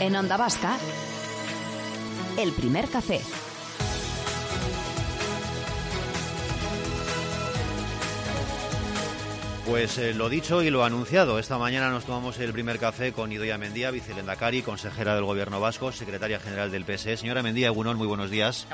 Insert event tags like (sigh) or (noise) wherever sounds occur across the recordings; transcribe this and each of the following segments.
En Onda Vasca, el primer café. Pues eh, lo dicho y lo anunciado, esta mañana nos tomamos el primer café con Idoia Mendía, vicelendacari, consejera del Gobierno Vasco, secretaria general del PSE. Señora Mendía Egunón, muy buenos días.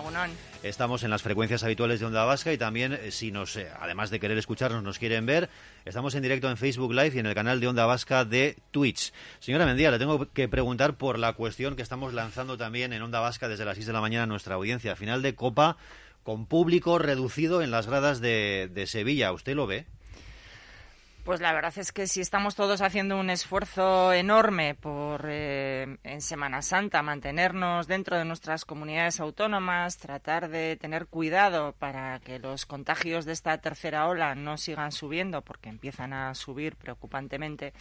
Estamos en las frecuencias habituales de Onda Vasca y también, eh, si nos, eh, además de querer escucharnos, nos quieren ver, estamos en directo en Facebook Live y en el canal de Onda Vasca de Twitch. Señora Mendía, le tengo que preguntar por la cuestión que estamos lanzando también en Onda Vasca desde las 6 de la mañana a nuestra audiencia. Final de Copa con público reducido en las gradas de, de Sevilla. ¿Usted lo ve? Pues la verdad es que si estamos todos haciendo un esfuerzo enorme por eh, en Semana Santa mantenernos dentro de nuestras comunidades autónomas, tratar de tener cuidado para que los contagios de esta tercera ola no sigan subiendo porque empiezan a subir preocupantemente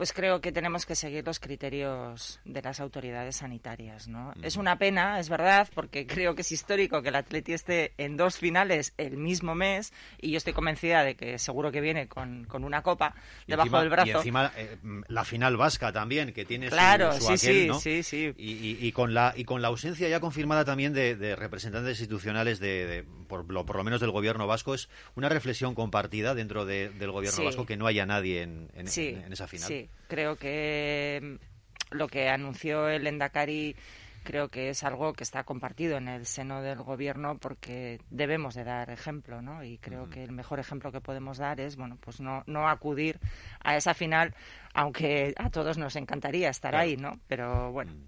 pues creo que tenemos que seguir los criterios de las autoridades sanitarias, ¿no? Es una pena, es verdad, porque creo que es histórico que el Atleti esté en dos finales el mismo mes y yo estoy convencida de que seguro que viene con, una copa debajo del brazo. Y encima eh, la final vasca también, que tiene su, sí, aquel, sí, ¿no? sí, Y, con la, y con la ausencia ya confirmada también de, representantes institucionales, de, por, lo, menos del gobierno vasco, es una reflexión compartida dentro del gobierno vasco que no haya nadie en, esa final creo que mm, lo que anunció el Endacari creo que es algo que está compartido en el seno del gobierno porque debemos de dar ejemplo, ¿no? Y creo que el mejor ejemplo que podemos dar es, bueno, pues no, no acudir a esa final, aunque a todos nos encantaría estar ahí, ¿no? Pero bueno, mm.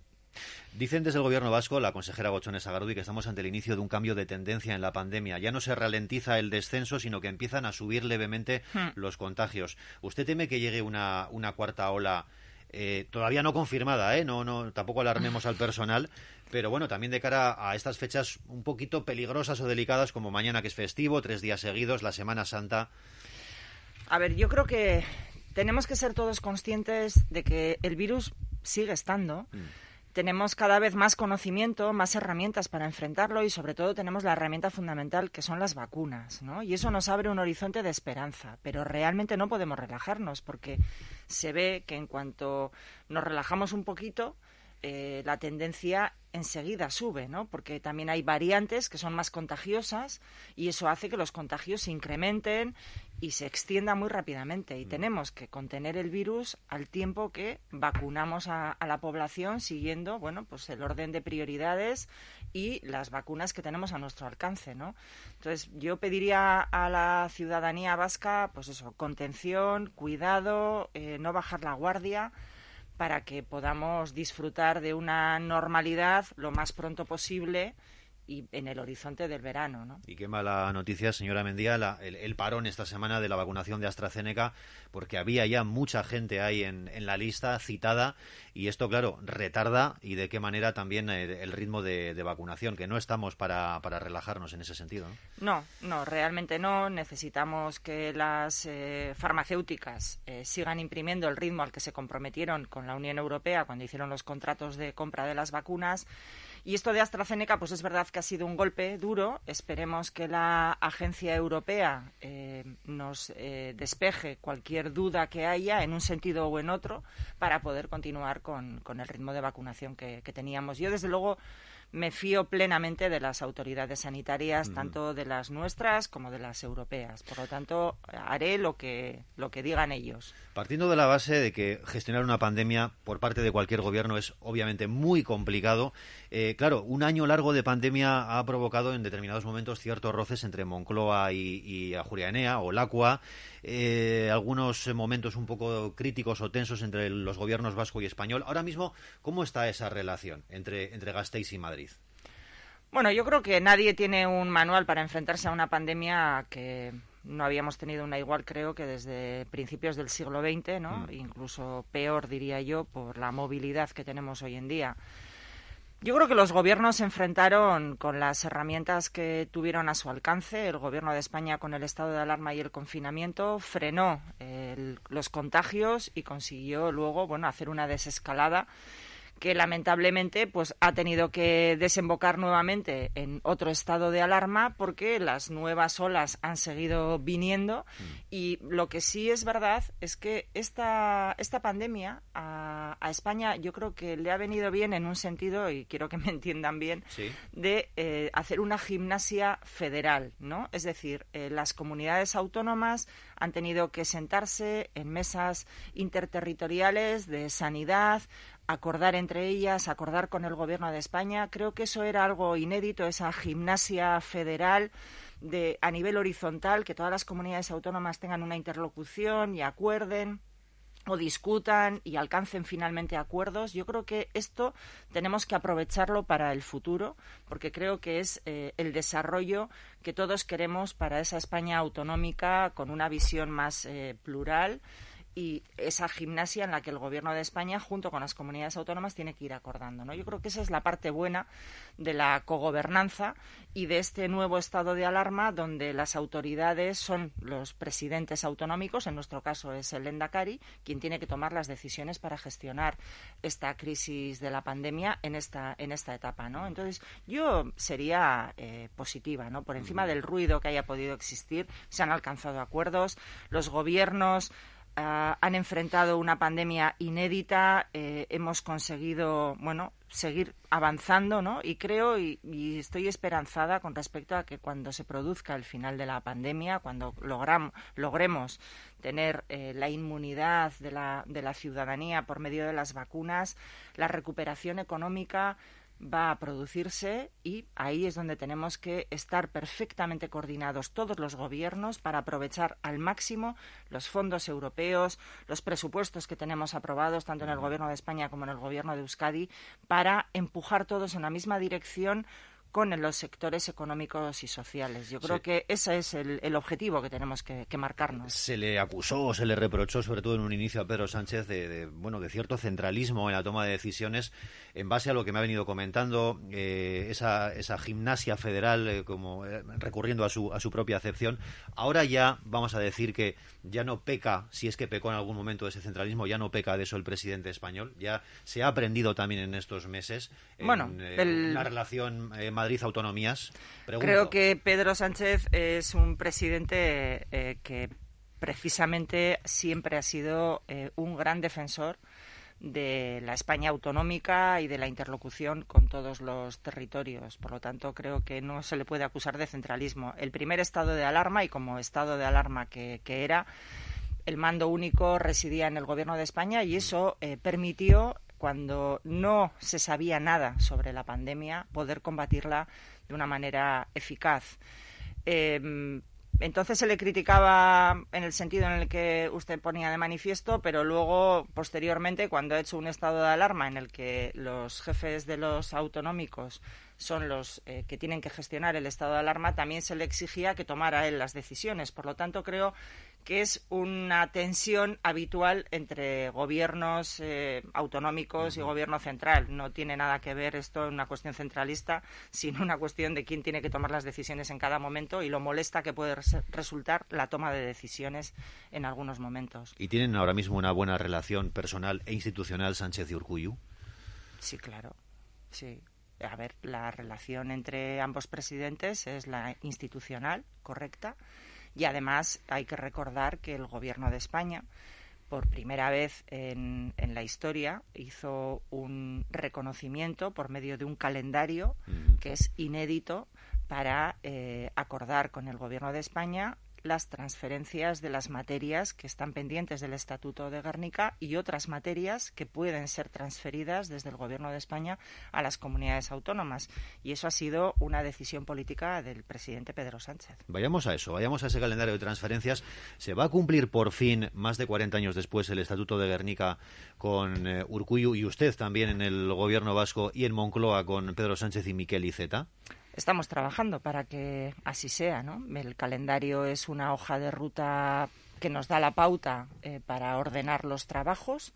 Dicen desde el gobierno vasco, la consejera Gochones Agarudi, que estamos ante el inicio de un cambio de tendencia en la pandemia. Ya no se ralentiza el descenso, sino que empiezan a subir levemente hmm. los contagios. ¿Usted teme que llegue una, cuarta ola? Eh, todavía no confirmada, eh? no, no, tampoco alarmemos al personal, pero bueno, también de cara a estas fechas un poquito peligrosas o delicadas como mañana que es festivo, tres días seguidos, la Semana Santa. A ver, yo creo que tenemos que ser todos conscientes de que el virus sigue estando. Hmm tenemos cada vez más conocimiento, más herramientas para enfrentarlo y sobre todo tenemos la herramienta fundamental que son las vacunas, ¿no? Y eso nos abre un horizonte de esperanza, pero realmente no podemos relajarnos porque se ve que en cuanto nos relajamos un poquito, eh, la tendencia enseguida sube, ¿no? Porque también hay variantes que son más contagiosas y eso hace que los contagios se incrementen y se extienda muy rápidamente. Y mm. tenemos que contener el virus al tiempo que vacunamos a, la población siguiendo, bueno, pues el orden de prioridades y las vacunas que tenemos a nuestro alcance, ¿no? Entonces, yo pediría a la ciudadanía vasca, pues eso, contención, cuidado, eh, no bajar la guardia para que podamos disfrutar de una normalidad lo más pronto posible y en el horizonte del verano. ¿no? Y qué mala noticia, señora Mendía, el, parón esta semana de la vacunación de AstraZeneca, porque había ya mucha gente ahí en, la lista citada y esto, claro, retarda y de qué manera también el, ritmo de, vacunación, que no estamos para, relajarnos en ese sentido. No, no, no realmente no. Necesitamos que las eh, farmacéuticas eh, sigan imprimiendo el ritmo al que se comprometieron con la Unión Europea cuando hicieron los contratos de compra de las vacunas. Y esto de AstraZeneca, pues es verdad que ha sido un golpe duro. Esperemos que la agencia europea eh, nos eh, despeje cualquier duda que haya en un sentido o en otro para poder continuar con, el ritmo de vacunación que, que teníamos. Yo, desde luego, me fío plenamente de las autoridades sanitarias, tanto de las nuestras como de las europeas. Por lo tanto, haré lo que, lo que digan ellos. Partiendo de la base de que gestionar una pandemia por parte de cualquier gobierno es obviamente muy complicado, eh, claro, un año largo de pandemia ha provocado en determinados momentos ciertos roces entre Moncloa y, y Ajurianea o Lacua eh, algunos momentos un poco críticos o tensos entre los gobiernos vasco y español. Ahora mismo, ¿cómo está esa relación entre, entre Gasteiz y Madrid? Bueno, yo creo que nadie tiene un manual para enfrentarse a una pandemia que no habíamos tenido una igual, creo que desde principios del siglo XX, mm. Incluso peor, diría yo, por la movilidad que tenemos hoy en día. Yo creo que los gobiernos se enfrentaron con las herramientas que tuvieron a su alcance. El gobierno de España con el estado de alarma y el confinamiento frenó eh, los contagios y consiguió luego bueno, hacer una desescalada que lamentablemente pues ha tenido que desembocar nuevamente en otro estado de alarma porque las nuevas olas han seguido viniendo mm. y lo que sí es verdad es que esta, esta pandemia a, España yo creo que le ha venido bien en un sentido, y quiero que me entiendan bien, de eh, hacer una gimnasia federal, ¿no? Es decir, eh, las comunidades autónomas han tenido que sentarse en mesas interterritoriales de sanidad, acordar entre ellas, acordar con el Gobierno de España. Creo que eso era algo inédito, esa gimnasia federal de, a nivel horizontal, que todas las comunidades autónomas tengan una interlocución y acuerden o discutan y alcancen finalmente acuerdos. Yo creo que esto tenemos que aprovecharlo para el futuro, porque creo que es eh, el desarrollo que todos queremos para esa España autonómica con una visión más eh, plural y esa gimnasia en la que el Gobierno de España, junto con las comunidades autónomas, tiene que ir acordando. ¿no? Yo creo que esa es la parte buena de la cogobernanza y de este nuevo estado de alarma donde las autoridades son los presidentes autonómicos, en nuestro caso es el Endacari, quien tiene que tomar las decisiones para gestionar esta crisis de la pandemia en esta, en esta etapa. ¿no? Entonces, yo sería eh, positiva, ¿no? por encima del ruido que haya podido existir, se han alcanzado acuerdos, los gobiernos han enfrentado una pandemia inédita, eh, hemos conseguido, bueno, seguir avanzando, ¿no? Y creo y, estoy esperanzada con respecto a que cuando se produzca el final de la pandemia, cuando logremos tener eh, la inmunidad de la, de la ciudadanía por medio de las vacunas, la recuperación económica va a producirse y ahí es donde tenemos que estar perfectamente coordinados todos los gobiernos para aprovechar al máximo los fondos europeos, los presupuestos que tenemos aprobados tanto en el Gobierno de España como en el Gobierno de Euskadi para empujar todos en la misma dirección con los sectores económicos y sociales. Yo creo que ese es el, objetivo que tenemos que, marcarnos. Se le acusó, se le reprochó, sobre todo en un inicio a Pedro Sánchez, de, bueno de cierto centralismo en la toma de decisiones en base a lo que me ha venido comentando, eh, esa, gimnasia federal, eh, como eh, recurriendo a su, a su propia acepción. Ahora ya vamos a decir que ya no peca, si es que pecó en algún momento ese centralismo, ya no peca de eso el presidente español. Ya se ha aprendido también en estos meses en, la relación más Madrid autonomías. Creo que Pedro Sánchez es un presidente eh, que precisamente siempre ha sido eh, un gran defensor de la España autonómica y de la interlocución con todos los territorios. Por lo tanto, creo que no se le puede acusar de centralismo. El primer estado de alarma, y como estado de alarma que, era, el mando único residía en el Gobierno de España y eso eh, permitió cuando no se sabía nada sobre la pandemia, poder combatirla de una manera eficaz. Em, entonces se le criticaba en el sentido en el que usted ponía de manifiesto, pero luego, posteriormente, cuando ha hecho un estado de alarma en el que los jefes de los autonómicos son los eh, que tienen que gestionar el estado de alarma, también se le exigía que tomara él las decisiones. Por lo tanto, creo que es una tensión habitual entre gobiernos eh, autonómicos y gobierno central. No tiene nada que ver esto en una cuestión centralista, sino una cuestión de quién tiene que tomar las decisiones en cada momento y lo molesta que puede resultar la toma de decisiones en algunos momentos. ¿Y tienen ahora mismo una buena relación personal e institucional Sánchez y Urcuyu? Sí, claro. Sí, a ver, la relación entre ambos presidentes es la institucional, correcta, y además hay que recordar que el Gobierno de España, por primera vez en, en la historia, hizo un reconocimiento por medio de un calendario mm. que es inédito para eh, acordar con el Gobierno de España las transferencias de las materias que están pendientes del Estatuto de Guernica y otras materias que pueden ser transferidas desde el Gobierno de España a las comunidades autónomas. Y eso ha sido una decisión política del presidente Pedro Sánchez. Vayamos a eso, vayamos a ese calendario de transferencias. ¿Se va a cumplir por fin, más de 40 años después, el Estatuto de Guernica con eh, y usted también en el Gobierno vasco y en Moncloa con Pedro Sánchez y Miquel Iceta? Estamos trabajando para que así sea, ¿no? El calendario es una hoja de ruta que nos da la pauta eh, para ordenar los trabajos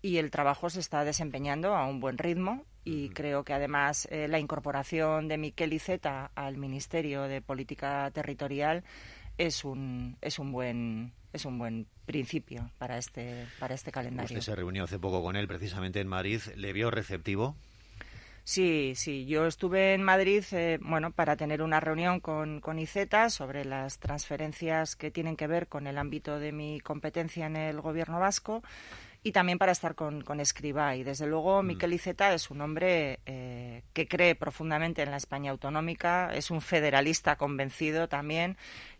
y el trabajo se está desempeñando a un buen ritmo y creo que además eh, la incorporación de Miquel Iceta al Ministerio de Política Territorial es un, es un buen es un buen principio para este para este calendario. Usted se reunió hace poco con él precisamente en Madrid, le vio receptivo. Sí, sí. Yo estuve en Madrid, eh, bueno, para tener una reunión con, con ICETA sobre las transferencias que tienen que ver con el ámbito de mi competencia en el gobierno vasco y también para estar con, con Escribá. Y desde luego, mm. Miquel Iceta es un hombre eh, que cree profundamente en la España autonómica, es un federalista convencido también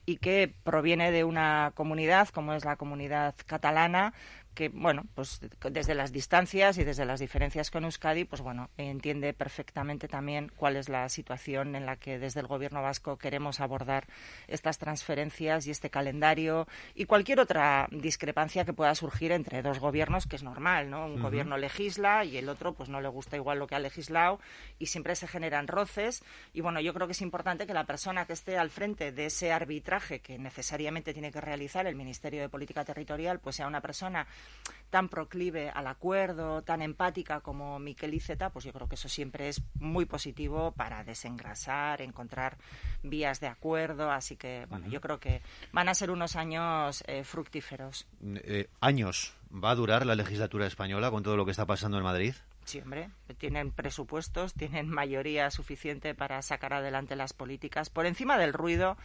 y que proviene de una comunidad como es la comunidad catalana, que, bueno, pues desde las distancias y desde las diferencias con Euskadi, pues bueno, entiende perfectamente también cuál es la situación en la que desde el Gobierno vasco queremos abordar estas transferencias y este calendario y cualquier otra discrepancia que pueda surgir entre dos gobiernos, que es normal, ¿no? Un gobierno legisla y el otro, pues no le gusta igual lo que ha legislado y siempre se generan roces. Y bueno, yo creo que es importante que la persona que esté al frente de ese arbitraje que necesariamente tiene que realizar el Ministerio de Política Territorial, pues sea una persona tan proclive al acuerdo, tan empática como Iceta, pues yo creo que eso siempre es muy positivo para desengrasar, encontrar vías de acuerdo. Así que, bueno, yo creo que van a ser unos años eh, fructíferos. Eh, ¿Años va a durar la legislatura española con todo lo que está pasando en Madrid? Sí, hombre, tienen presupuestos, tienen mayoría suficiente para sacar adelante las políticas por encima del ruido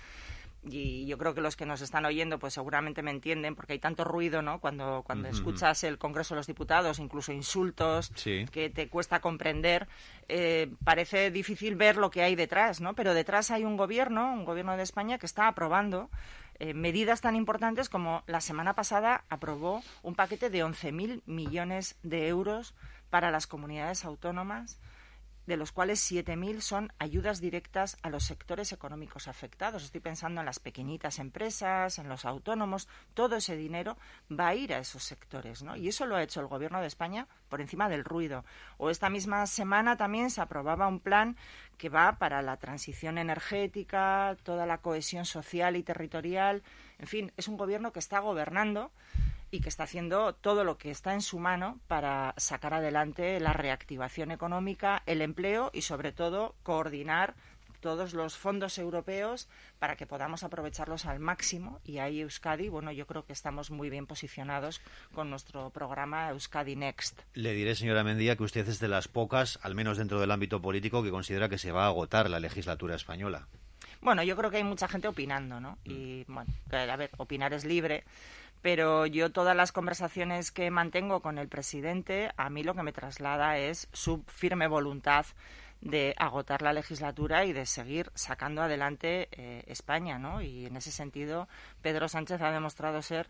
y yo creo que los que nos están oyendo pues seguramente me entienden porque hay tanto ruido no cuando escuchas el Congreso de los Diputados incluso insultos que te cuesta comprender eh, parece difícil ver lo que hay detrás no pero detrás hay un gobierno un gobierno de España que está aprobando eh, medidas tan importantes como la semana pasada aprobó un paquete de 11.000 millones de euros para las comunidades autónomas de los cuales 7.000 son ayudas directas a los sectores económicos afectados. Estoy pensando en las pequeñitas empresas, en los autónomos. Todo ese dinero va a ir a esos sectores, ¿no? Y eso lo ha hecho el Gobierno de España por encima del ruido. O esta misma semana también se aprobaba un plan que va para la transición energética, toda la cohesión social y territorial. En fin, es un Gobierno que está gobernando y que está haciendo todo lo que está en su mano para sacar adelante la reactivación económica, el empleo y, sobre todo, coordinar todos los fondos europeos para que podamos aprovecharlos al máximo. Y ahí Euskadi, bueno, yo creo que estamos muy bien posicionados con nuestro programa Euskadi Next. Le diré, señora Mendía, que usted es de las pocas, al menos dentro del ámbito político, que considera que se va a agotar la legislatura española. Bueno, yo creo que hay mucha gente opinando, ¿no? Mm. Y bueno, a ver, opinar es libre, pero yo todas las conversaciones que mantengo con el presidente, a mí lo que me traslada es su firme voluntad de agotar la legislatura y de seguir sacando adelante eh, España, ¿no? Y en ese sentido, Pedro Sánchez ha demostrado ser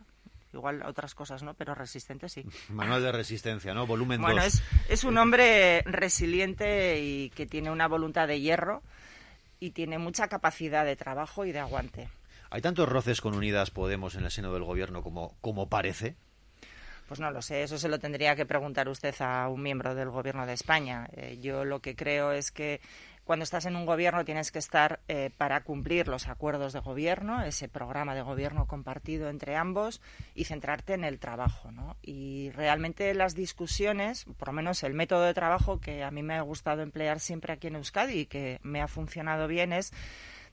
igual otras cosas no, pero resistente sí. (laughs) Manual de resistencia, ¿no? Volumen 2. Bueno, es, es, un hombre resiliente y que tiene una voluntad de hierro y tiene mucha capacidad de trabajo y de aguante. ¿Hay tantos roces con Unidas Podemos en el seno del gobierno como, como parece? Pues no lo sé, eso se lo tendría que preguntar usted a un miembro del Gobierno de España. Eh, yo lo que creo es que cuando estás en un gobierno tienes que estar eh, para cumplir los acuerdos de gobierno, ese programa de gobierno compartido entre ambos y centrarte en el trabajo. ¿no? Y realmente las discusiones, por lo menos el método de trabajo que a mí me ha gustado emplear siempre aquí en Euskadi y que me ha funcionado bien es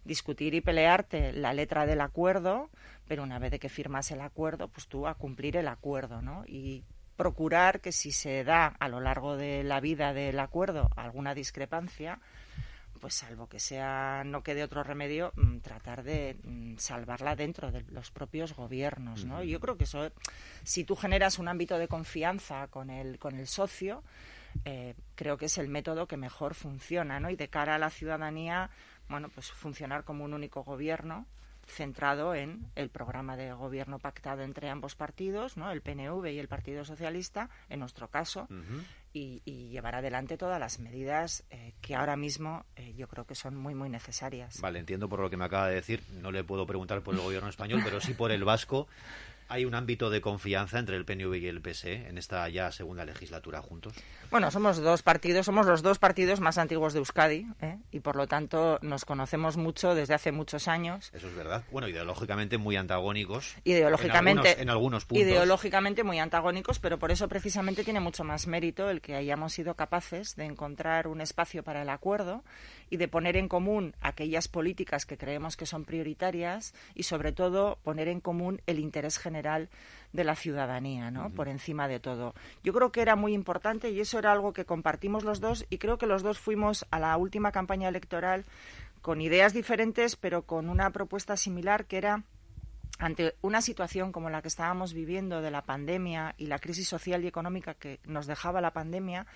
discutir y pelearte la letra del acuerdo, pero una vez de que firmas el acuerdo, pues tú a cumplir el acuerdo, ¿no? Y procurar que si se da a lo largo de la vida del acuerdo alguna discrepancia, pues salvo que sea no quede otro remedio, mm, tratar de mm, salvarla dentro de los propios gobiernos, ¿no? Yo creo que eso si tú generas un ámbito de confianza con el con el socio, eh, creo que es el método que mejor funciona, ¿no? Y de cara a la ciudadanía, bueno, pues funcionar como un único gobierno centrado en el programa de gobierno pactado entre ambos partidos, ¿no? el PNV y el Partido Socialista, en nuestro caso, y, llevar adelante todas las medidas eh, que ahora mismo eh, yo creo que son muy, muy necesarias. Vale, entiendo por lo que me acaba de decir, no le puedo preguntar por el gobierno español, pero sí por el vasco, hay un ámbito de confianza entre el PNV y el PSE en esta ya segunda legislatura juntos? Bueno, somos dos partidos, somos los dos partidos más antiguos de Euskadi ¿eh? y por lo tanto nos conocemos mucho desde hace muchos años. Eso es verdad. Bueno, ideológicamente muy antagónicos. Ideológicamente. en algunos puntos. Ideológicamente muy antagónicos, pero por eso precisamente tiene mucho más mérito el que hayamos sido capaces de encontrar un espacio para el acuerdo y de poner en común aquellas políticas que creemos que son prioritarias y, sobre todo, poner en común el interés general de la ciudadanía, ¿no? Por encima de todo. Yo creo que era muy importante y eso era algo que compartimos los dos y creo que los dos fuimos a la última campaña electoral con ideas diferentes, pero con una propuesta similar que era ante una situación como la que estábamos viviendo de la pandemia y la crisis social y económica que nos dejaba la pandemia,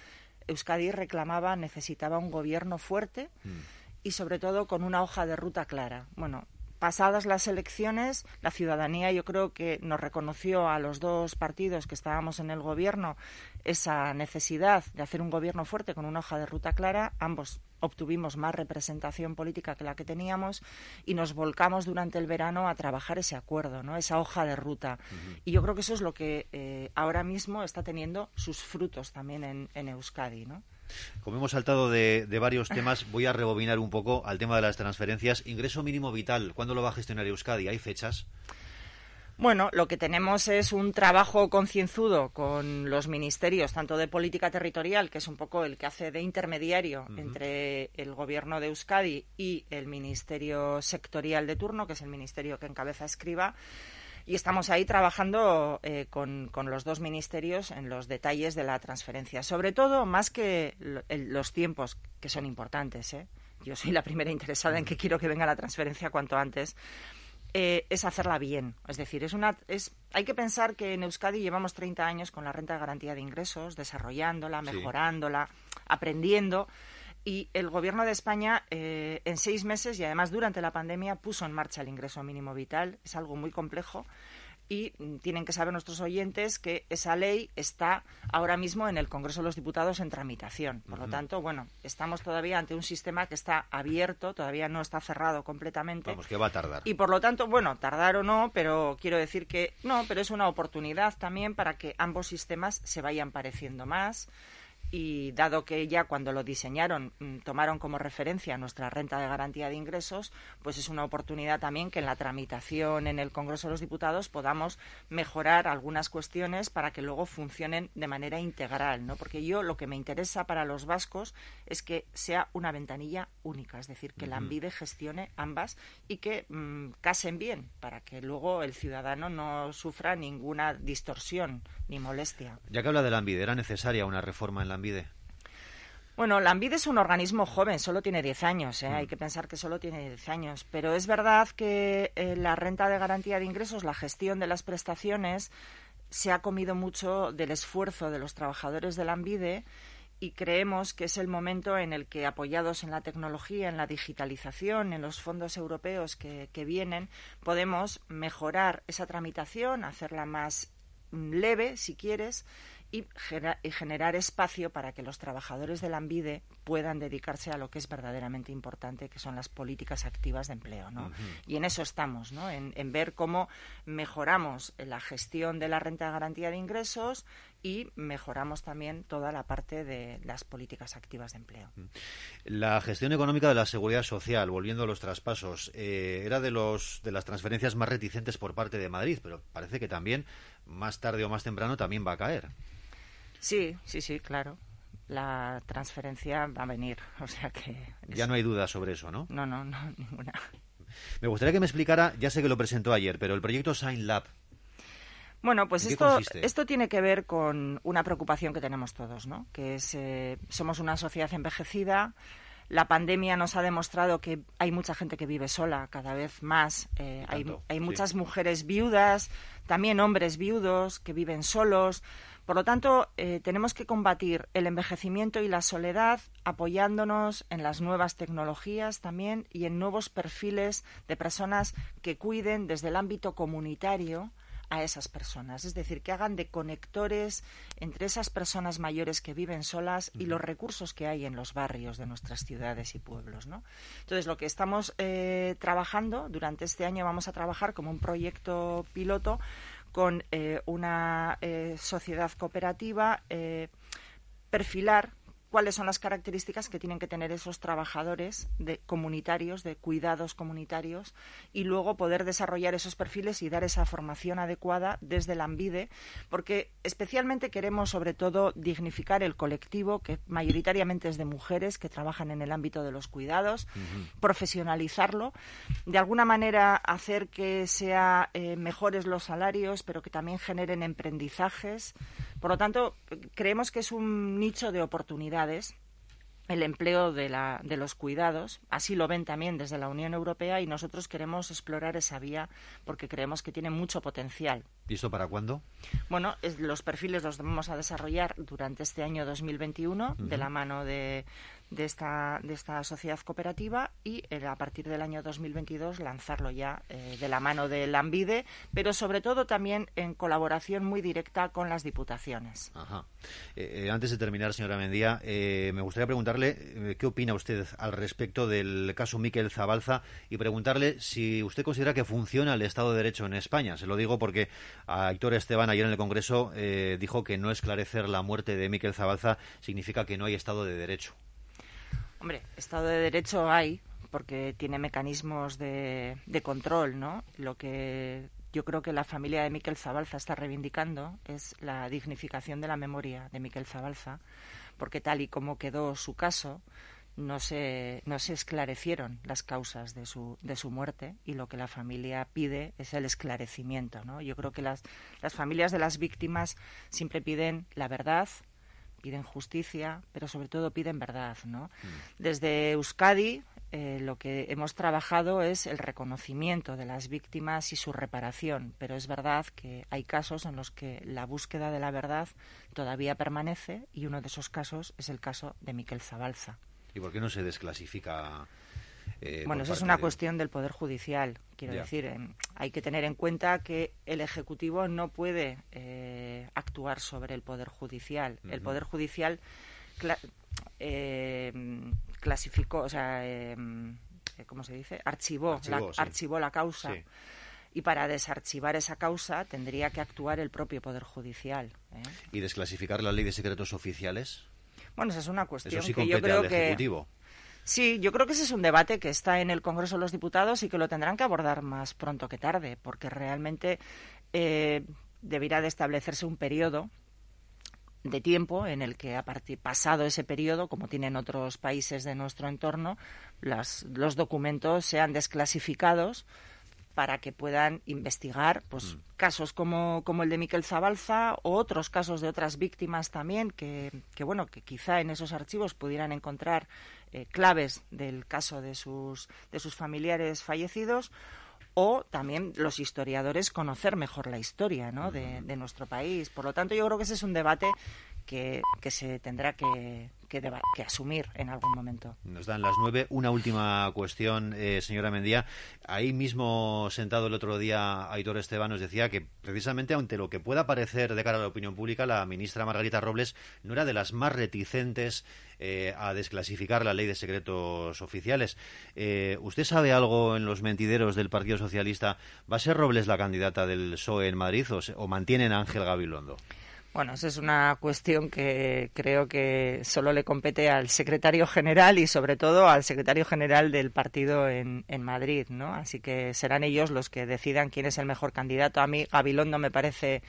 Euskadi reclamaba, necesitaba un gobierno fuerte. Mm. Y sobre todo con una hoja de ruta clara. Bueno, pasadas las elecciones, la ciudadanía yo creo que nos reconoció a los dos partidos que estábamos en el gobierno esa necesidad de hacer un gobierno fuerte con una hoja de ruta clara. Ambos obtuvimos más representación política que la que teníamos y nos volcamos durante el verano a trabajar ese acuerdo, ¿no? esa hoja de ruta. Y yo creo que eso es lo que eh, ahora mismo está teniendo sus frutos también en, en Euskadi. ¿no? Como hemos saltado de, varios temas, voy a rebobinar un poco al tema de las transferencias. Ingreso mínimo vital, ¿cuándo lo va a gestionar Euskadi? ¿Hay fechas? Bueno, lo que tenemos es un trabajo concienzudo con los ministerios, tanto de política territorial, que es un poco el que hace de intermediario entre el gobierno de Euskadi y el ministerio sectorial de turno, que es el ministerio que encabeza Escriba y estamos ahí trabajando eh, con, los dos ministerios en los detalles de la transferencia. Sobre todo, más que los tiempos, que son importantes. ¿eh? Yo soy la primera interesada en que quiero que venga la transferencia cuanto antes. Eh, es hacerla bien. Es decir, es una, es, hay que pensar que en Euskadi llevamos 30 años con la renta de garantía de ingresos, desarrollándola, mejorándola, aprendiendo y el Gobierno de España eh, en seis meses y además durante la pandemia puso en marcha el ingreso mínimo vital. Es algo muy complejo y mm, tienen que saber nuestros oyentes que esa ley está ahora mismo en el Congreso de los Diputados en tramitación. Por lo tanto, bueno, estamos todavía ante un sistema que está abierto, todavía no está cerrado completamente. Vamos, que va a tardar. Y por lo tanto, bueno, tardar o no, pero quiero decir que no, pero es una oportunidad también para que ambos sistemas se vayan pareciendo más y dado que ya cuando lo diseñaron mm, tomaron como referencia nuestra renta de garantía de ingresos, pues es una oportunidad también que en la tramitación en el Congreso de los Diputados podamos mejorar algunas cuestiones para que luego funcionen de manera integral, ¿no? Porque yo lo que me interesa para los vascos es que sea una ventanilla única, es decir, que la ANVIDE gestione ambas y que mm, casen bien para que luego el ciudadano no sufra ninguna distorsión ni molestia. Ya que habla de la ANVIDE, ¿era necesaria una reforma en la bueno, la es un organismo joven, solo tiene 10 años, ¿eh? mm. hay que pensar que solo tiene 10 años, pero es verdad que eh, la renta de garantía de ingresos, la gestión de las prestaciones, se ha comido mucho del esfuerzo de los trabajadores de la y creemos que es el momento en el que, apoyados en la tecnología, en la digitalización, en los fondos europeos que, que vienen, podemos mejorar esa tramitación, hacerla más mm, leve, si quieres, y, generar espacio para que los trabajadores de la puedan dedicarse a lo que es verdaderamente importante, que son las políticas activas de empleo. ¿no? Y en eso estamos, ¿no? en, ver cómo mejoramos la gestión de la renta de garantía de ingresos y mejoramos también toda la parte de las políticas activas de empleo. La gestión económica de la seguridad social, volviendo a los traspasos, eh, era de, los, de las transferencias más reticentes por parte de Madrid, pero parece que también, más tarde o más temprano, también va a caer. Sí, sí, sí, claro. La transferencia va a venir, (laughs) o sea que... Ya no hay duda sobre eso, ¿no? No, no, (laughs) ninguna. Me gustaría que me explicara, ya sé que lo presentó ayer, pero el proyecto Sign Lab. Bueno, pues esto, esto tiene que ver con una preocupación que tenemos todos, ¿no? Que eh, somos una sociedad envejecida, la pandemia nos ha demostrado que hay mucha gente que vive sola, cada vez más. Eh, hay, muchas mujeres viudas, también hombres viudos que viven solos. Por lo tanto, eh, tenemos que combatir el envejecimiento y la soledad apoyándonos en las nuevas tecnologías también y en nuevos perfiles de personas que cuiden desde el ámbito comunitario a esas personas, es decir, que hagan de conectores entre esas personas mayores que viven solas y los recursos que hay en los barrios de nuestras ciudades y pueblos. Entonces, lo que estamos eh, trabajando durante este año, vamos a trabajar como un proyecto piloto con eh, una eh, sociedad cooperativa eh, perfilar cuáles son las características que tienen que tener esos trabajadores de comunitarios, de cuidados comunitarios, y luego poder desarrollar esos perfiles y dar esa formación adecuada desde la AMBIDE, porque especialmente queremos, sobre todo, dignificar el colectivo, que mayoritariamente es de mujeres que trabajan en el ámbito de los cuidados, profesionalizarlo, de alguna manera hacer que sean eh, mejores los salarios, pero que también generen emprendizajes. Por lo tanto, creemos que es un nicho de oportunidad el empleo de, la, de, los cuidados. Así lo ven también desde la Unión Europea y nosotros queremos explorar esa vía porque creemos que tiene mucho potencial ¿Y para cuándo? Bueno, los perfiles los vamos a desarrollar durante este año 2021 de la mano de, esta, de esta sociedad cooperativa y eh, a partir del año 2022 lanzarlo ya eh, de la mano del AMBIDE, pero sobre todo también en colaboración muy directa con las diputaciones. Eh, antes de terminar, señora Mendía, me gustaría preguntarle qué opina usted al respecto del caso Miquel Zabalza y preguntarle si usted considera que funciona el Estado de Derecho en España. Se lo digo porque a Héctor Esteban ayer en el Congreso eh, dijo que no esclarecer la muerte de Miquel Zabalza significa que no hay Estado de Derecho. Hombre, Estado de Derecho hay porque tiene mecanismos de, de control, ¿no? Lo que yo creo que la familia de Miquel Zabalza está reivindicando es la dignificación de la memoria de Miquel Zabalza, porque tal y como quedó su caso, no se, no se esclarecieron las causas de su, muerte y lo que la familia pide es el esclarecimiento. ¿no? Yo creo que las, familias de las víctimas siempre piden la verdad, piden justicia, pero sobre todo piden verdad. ¿no? Mm. Desde Euskadi eh, lo que hemos trabajado es el reconocimiento de las víctimas y su reparación, pero es verdad que hay casos en los que la búsqueda de la verdad todavía permanece y uno de esos casos es el caso de Miquel Zabalza. ¿Y por qué no se desclasifica? Eh, bueno, eso es una cuestión del Poder Judicial. Quiero decir, hay que tener en cuenta que el Ejecutivo no puede eh, actuar sobre el Poder Judicial. El Poder Judicial em, clasificó, o sea, em, eh, ¿cómo se dice? Archivó, archivó, la, causa. y para desarchivar esa causa tendría que actuar el propio Poder Judicial. ¿Y desclasificar la ley de secretos oficiales? Bueno, esa es una cuestión sí que yo creo que Sí, yo creo que ese es un debate que está en el Congreso de los Diputados y que lo tendrán que abordar más pronto que tarde, porque realmente eh, deberá de establecerse un periodo de tiempo en el que a partir pasado ese periodo, como tienen otros países de nuestro entorno, los documentos sean desclasificados para que puedan investigar pues, mm. casos como, como, el de Miquel Zabalza o otros casos de otras víctimas también que, bueno que quizá en esos archivos pudieran encontrar eh, claves del caso de sus, de sus familiares fallecidos o también los historiadores conocer mejor la historia mm. de, nuestro país. Por lo tanto, yo creo que ese es un debate que, que se tendrá que, que, que asumir en algún momento. Nos dan las nueve. Una última cuestión, eh, señora Mendía. Ahí mismo, sentado el otro día, Aitor Esteban nos decía que precisamente ante lo que pueda parecer de cara a la opinión pública, la ministra Margarita Robles no era de las más reticentes eh, a desclasificar la ley de secretos oficiales. Eh, ¿Usted sabe algo en los mentideros del Partido Socialista? ¿Va a ser Robles la candidata del PSOE en Madrid o, o mantienen a Ángel Gabilondo? Bueno, esa es una cuestión que creo que solo le compete al secretario general y sobre todo al secretario general del partido en, en Madrid, ¿no? Así que serán ellos los que decidan quién es el mejor candidato. A mí Gabilondo me parece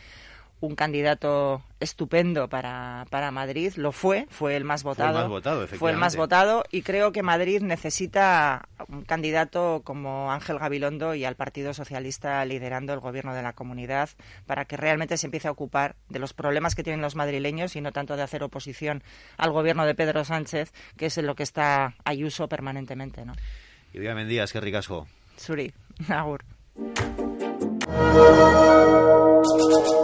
un candidato estupendo para, Madrid. Lo fue, fue el más votado. Fue el más votado, efectivamente. Fue el más votado y creo que Madrid necesita un candidato como Ángel Gabilondo y al Partido Socialista liderando el gobierno de la comunidad para que realmente se empiece a ocupar de los problemas que tienen los madrileños y no tanto de hacer oposición al gobierno de Pedro Sánchez, que es en lo que está Ayuso permanentemente. ¿no? Y Díaz, qué ricasco. Suri, (laughs)